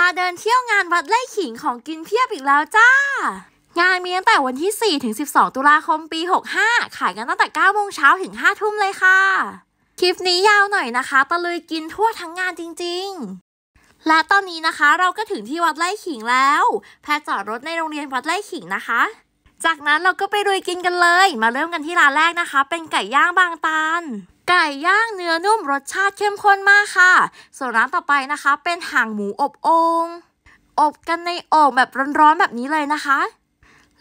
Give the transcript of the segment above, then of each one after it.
พาเดินเที่ยวงานวัดไล่ขิงของกินเพียบอีกแล้วจ้า งานมีตั้งแต่วันที่ 4 ถึง 12 ตุลาคม ปี 65 ขายกันตั้งแต่ 9 โมงเช้าถึง 5 ทุ่มเลยค่ะ คลิปนี้ยาวหน่อยนะคะ ตะลุยกินทั่วทั้งงานจริงๆ และตอนนี้นะคะเราก็ถึงที่วัดไล่ขิงแล้ว แพรจอดรถในโรงเรียนวัดไล่ขิงนะคะจากนั้นเราก็ไปดุยกินกันเลย มาเริ่มกันที่ร้านแรกนะคะ เป็นไก่ย่างบางตาล ไก่ย่างเนื้อนุ่มรสชาติเข้มข้นมากค่ะ ส่วนร้านต่อไปนะคะ เป็นห่างหมูอบโอง อบกันในโอ่งแบบร้อนๆแบบนี้เลยนะคะ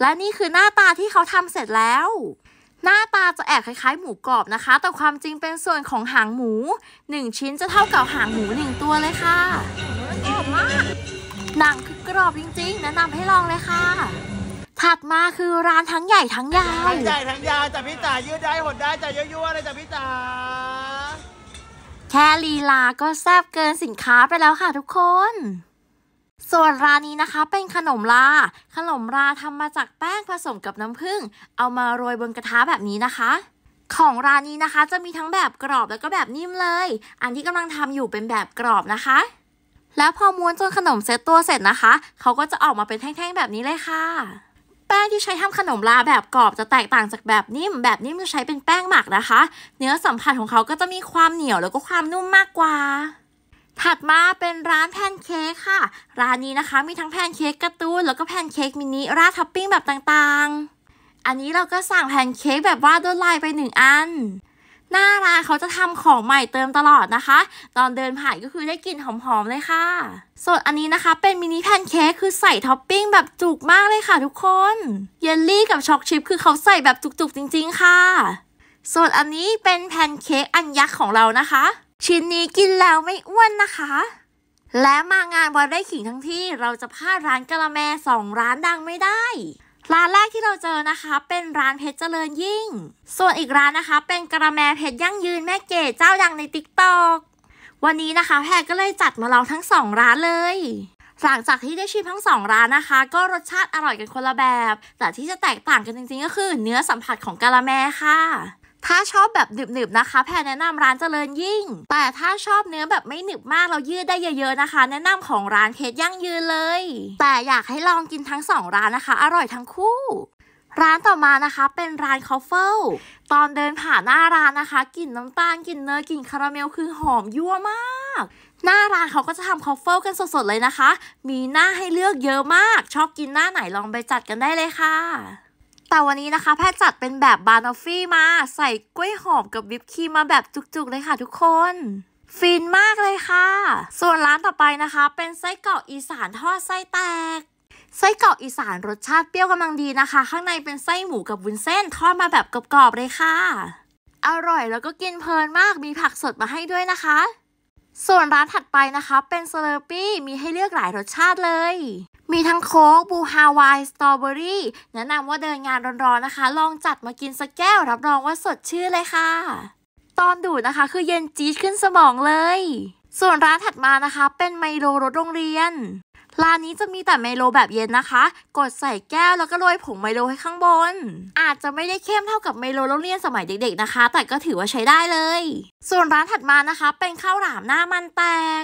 และนี่คือหน้าตาที่เขาทำเสร็จแล้ว หน้าตาจะแอบคล้ายๆหมูกรอบนะคะ แต่ความจริงเป็นส่วนของหางหมู 1 ชิ้นจะเท่ากับหางหมู 1 ตัวเลยค่ะกกรอบมาหนังคือกรอบจริงๆแนะนำให้ลองเลยค่ะถัดมาคือร้านทั้งใหญ่ทั้งยาวทั้งใหญ่ทั้งยาวจ้ะพี่จ๋ายืดได้หดได้จ้ะยั่วๆเลยจ้ะพี่จ๋าแค่ลีลาก็แซ่บเกินสินค้าไปแล้วค่ะทุกคน ส่วนร้านนี้นะคะ เป็นขนมลา ขนมลาทำมาจากแป้งผสมกับน้ำผึ้ง เอามาโรยบนกระทะแบบนี้นะคะ ของร้านนี้นะคะจะมีทั้งแบบกรอบแล้วก็แบบนิ่มเลย อันที่กำลังทำอยู่เป็นแบบกรอบนะคะ แล้วพอม้วนจนขนมเซตตัวเสร็จนะคะ เขาก็จะออกมาเป็นแท่งๆแบบนี้เลยค่ะแป้งที่ใช้ทำขนมลาแบบกรอบจะแตกต่างจากแบบนิ่ม แบบนิ่มจะใช้เป็นแป้งหมักนะคะ เนื้อสัมผัสของเขาก็จะมีความเหนียวแล้วก็ความนุ่มมากกว่า ถัดมาเป็นร้านแพนเค้กค่ะ ร้านนี้นะคะมีทั้งแพนเค้กกระตูนแล้วก็แพนเค้กมินิราท็อปปิ้งแบบต่างๆอันนี้เราก็สั่งแพนเค้กแบบว่าดนดลายไปหนึ่งอันหน้าร้านเขาจะทำของใหม่เติมตลอดนะคะ ตอนเดินผ่านก็คือได้กลิ่นหอมๆเลยค่ะส่วนอันนี้นะคะ เป็นมินิแพนเค้กคือใส่ท็อปปิ้งแบบจุกมากเลยค่ะทุกคน เยลลี่กับช็อกชิพคือเขาใส่แบบจุกๆจริงๆค่ะ ส่วนอันนี้เป็นแพนเค้กอันยักษ์ของเรานะคะ ชิ้นนี้กินแล้วไม่อ้วนนะคะ และมางานวันได้ขิงทั้งที่เราจะพลาดร้านกะละแมสองร้านดังไม่ได้ร้านแรกที่เราเจอนะคะเป็นร้านเพชรเจริญยิ่ง ส่วนอีกร้านนะคะ เป็นกระแมเพชรยั่งยืนแม่เก๋เจ้าดังในติ๊กตอกวันนี้นะคะ แพรก็เลยจัดมาลองทั้งสองร้านเลย หลังจากที่ได้ชิมทั้งสองร้านนะคะ ก็รสชาติอร่อยกันคนละแบบ แต่ที่จะแตกต่างกันจริงๆ ก็คือ เนื้อสัมผัสของกะละแมค่ะถ้าชอบแบบหนึบๆนะคะแพรแนะนำร้านเจริญยิ่ง แต่ถ้าชอบเนื้อแบบไม่หนึบมากเรายืดได้เยอะๆนะคะ แนะนำของร้าน เคสยั่งยืนเลย แต่อยากให้ลองกินทั้ง2ร้านนะคะ อร่อยทั้งคู่ ร้านต่อมานะคะ เป็นร้านคอฟเฟิลตอนเดินผ่านหน้าร้านนะคะกลิ่นน้ำตาลกลิ่นเนยกลิ่นคาราเมลคือหอมยั่วมาก หน้าร้านเขาก็จะทำคอฟเฟิลกันสดๆ เลยนะคะ มีหน้าให้เลือกเยอะมาก ชอบกินหน้าไหนลองไปจัดกันได้เลยค่ะแต่วันนี้นะคะ แพทย์จัดเป็นแบบบานอฟฟี่มาใส่กล้วยหอมกับวิปครีมมาแบบจุกๆเลยค่ะทุกคน ฟินมากเลยค่ะ ส่วนร้านต่อไปนะคะ เป็นไส้กรอกอีสานทอดไส้แตก ไส้กรอกอีสานรสชาติเปรี้ยวกำลังดีนะคะ ข้างในเป็นไส้หมูกับวุ้นเส้นทอดมาแบบกรอบๆเลยค่ะอร่อยแล้วก็กินเพลินมากมีผักสดมาให้ด้วยนะคะ ส่วนร้านถัดไปนะคะ เป็นเซเลปี้มีให้เลือกหลายรสชาติเลยมีทั้งโค้กบูฮาวายสตรอเบอรี่แนะนำว่าเดินงานร้อนๆนะคะ ลองจัดมากินสักแก้วรับรองว่าสดชื่อเลยค่ะ ตอนดูดนะคะคือเย็นจี๊ดขึ้นสมองเลย ส่วนร้านถัดมานะคะ เป็นไมโลรถโรงเรียนร้านนี้จะมีแต่ไมโลแบบเย็นนะคะ กดใส่แก้วแล้วก็โรยผงไมโลให้ข้างบน อาจจะไม่ได้เข้มเท่ากับไมโลโรงเรียนสมัยเด็กๆนะคะ แต่ก็ถือว่าใช้ได้เลย ส่วนร้านถัดมานะคะ เป็นข้าวหลามหน้ามันแตก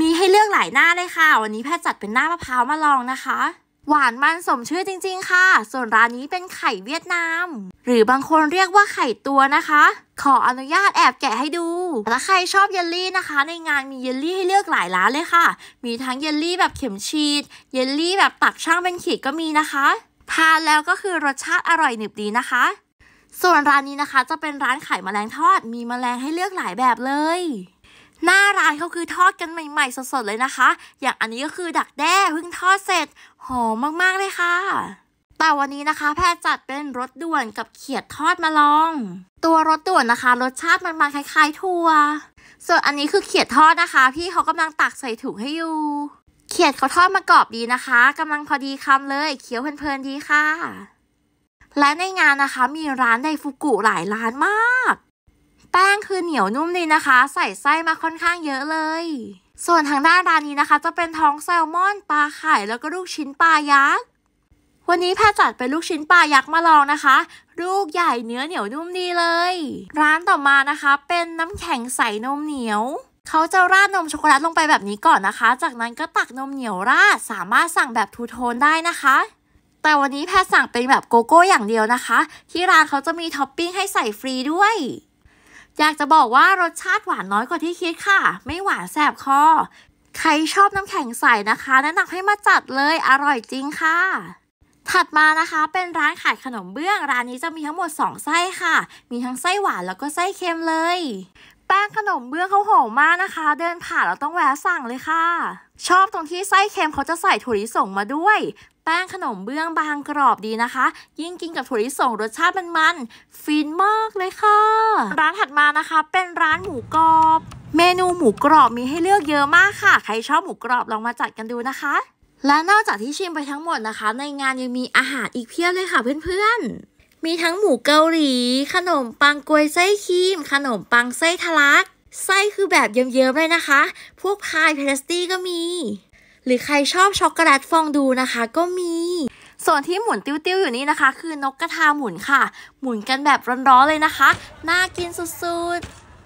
มีให้เลือกหลายหน้าเลยค่ะ วันนี้แพทย์จัดเป็นหน้ามะพร้าวมาลองนะคะ หวานมันสมชื่อจริงๆ ค่ะ ส่วนร้านนี้เป็นไข่เวียดนาม หรือบางคนเรียกว่าไข่ตัวนะคะ ขออนุญาตแอบแกะให้ดูถ้าใครชอบเยลลี่นะคะ ในงานมีเยลลี่ให้เลือกหลายร้านเลยค่ะ มีทั้งเยลลี่แบบเข็มฉีด เยลลี่แบบตักช่างเป็นขีดก็มีนะคะทานแล้วก็คือรสชาติอร่อยหนึบดีนะคะ ส่วนร้านนี้นะคะจะเป็นร้านขายแมลงทอดมีแมลงให้เลือกหลายแบบเลยหน้าร้านเขาคือทอดกันใหม่ ๆ สดๆเลยนะคะ อย่างอันนี้ก็คือดักแด้เพิ่งทอดเสร็จ หอมมากๆเลยค่ะ แต่วันนี้นะคะ แพทย์จัดเป็นรสด่วนกับเขียดทอดมาลอง ตัวรสด่วนนะคะ รสชาติมันมาคล้ายๆ ทั่วส่วนอันนี้คือเขียดทอดนะคะ พี่เขากำลังตักใส่ถุงให้อยู่เขียดเขาทอดมากรอบดีนะคะ กำลังพอดีคำเลยเคี้ยวเพลินๆดีค่ะ และในงานนะคะมีร้านไดฟุกุหลายร้านมากแป้งคือเหนียวนุ่มดีนะคะใส่ไส้มาค่อนข้างเยอะเลย ส่วนทางด้านร้านนี้นะคะจะเป็นท้องแซลมอนปลาไข่แล้วก็ลูกชิ้นปลายักษ์วันนี้แพทจัดเป็นลูกชิ้นปลายักษ์มาลองนะคะ ลูกใหญ่เนื้อเหนียวนุ่มดีเลย ร้านต่อมานะคะ เป็นน้ำแข็งใส่นมเหนียวเขาจะราดนมช็อกโกแลตลงไปแบบนี้ก่อนนะคะ จากนั้นก็ตักนมเหนียวราดสามารถสั่งแบบทูโทนได้นะคะแต่วันนี้แพทสั่งเป็นแบบโกโก้ อย่างเดียวนะคะ ที่ร้านเขาจะมีท็อปปิ้งให้ใส่ฟรีด้วยอยากจะบอกว่ารสชาติหวานน้อยกว่าที่คิดค่ะ ไม่หวานแสบคอ ใครชอบน้ำแข็งใสนะคะแนะนำให้มาจัดเลยอร่อยจริงค่ะ ถัดมานะคะ เป็นร้านขายขนมเบื้อง ร้านนี้จะมีทั้งหมด 2 ไส้ค่ะ มีทั้งไส้หวานแล้วก็ไส้เค็มเลย แป้งขนมเบื้องเขาหอมมากนะคะ เดินผ่านเราต้องแวะสั่งเลยค่ะ ชอบตรงที่ไส้เค็มเขาจะใส่ถั่วลิสงมาด้วยแป้งขนมเบื้องบางกรอบดีนะคะ ยิ่งกินกับถั่วลิสงรสชาติมันๆฟินมากเลยค่ะร้านถัดมานะคะเป็นร้านหมูกรอบ เมนูหมูกรอบมีให้เลือกเยอะมากค่ะ ใครชอบหมูกรอบลองมาจัดกันดูนะคะ และนอกจากที่ชิมไปทั้งหมดนะคะ ในงานยังมีอาหารอีกเพียบเลยค่ะเพื่อนๆ มีทั้งหมูเกาหลีขนมปังกลวย ไส้ครีม ขนมปังไส้ทะลักไส้คือแบบเยิ้มๆเลยนะคะ พวกพายเพลสตี้ก็มีหรือใครชอบช็อกโกแลตฟองดูนะคะ ก็มี ส่วนที่หมุนติ้วๆอยู่นี้นะคะ คือนกกระทาหมุนค่ะ หมุนกันแบบร้อนๆเลยนะคะ น่ากินสุด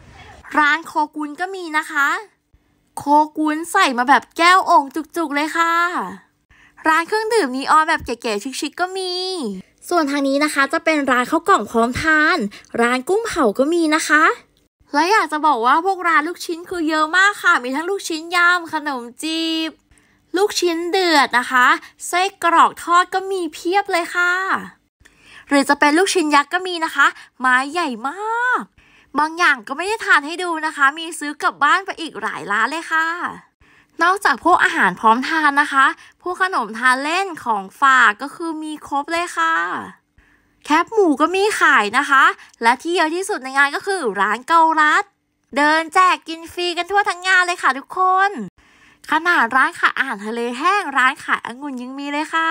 ๆ ร้านโคกุนก็มีนะคะ โคกุนใส่มาแบบแก้วองค์จุกๆเลยค่ะ ร้านเครื่องดื่มนีออนแบบเก๋ๆชิคๆก็มี ส่วนทางนี้นะคะจะเป็นร้านข้าวกล่องพร้อมทาน ร้านกุ้งเผาก็มีนะคะ และอยากจะบอกว่าพวกร้านลูกชิ้นคือเยอะมากค่ะ มีทั้งลูกชิ้นยำขนมจีบลูกชิ้นเดือดนะคะไส้กรอกทอดก็มีเพียบเลยค่ะ หรือจะเป็นลูกชิ้นยักษ์ก็มีนะคะ ไม้ใหญ่มาก บางอย่างก็ไม่ได้ทานให้ดูนะคะ มีซื้อกลับบ้านไปอีกหลายร้านเลยค่ะ นอกจากพวกอาหารพร้อมทานนะคะ พวกขนมทานเล่นของฝากก็คือมีครบเลยค่ะ แคปหมูก็มีขายนะคะ และที่เยอะที่สุดในงานก็คือ ร้านเกาลัดเดินแจกกินฟรีกันทั่วทั้งงานเลยค่ะ ทุกคนขนาดร้านขายอาหารทะเลแห้งร้านขายองุ่นยังมีเลยค่ะ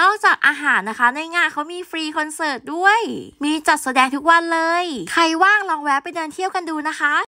นอกจากอาหารนะคะในงานเขามีฟรีคอนเสิร์ตด้วย มีจัดแสดงทุกวันเลย ใครว่างลองแวะไปเดินเที่ยวกันดูนะคะ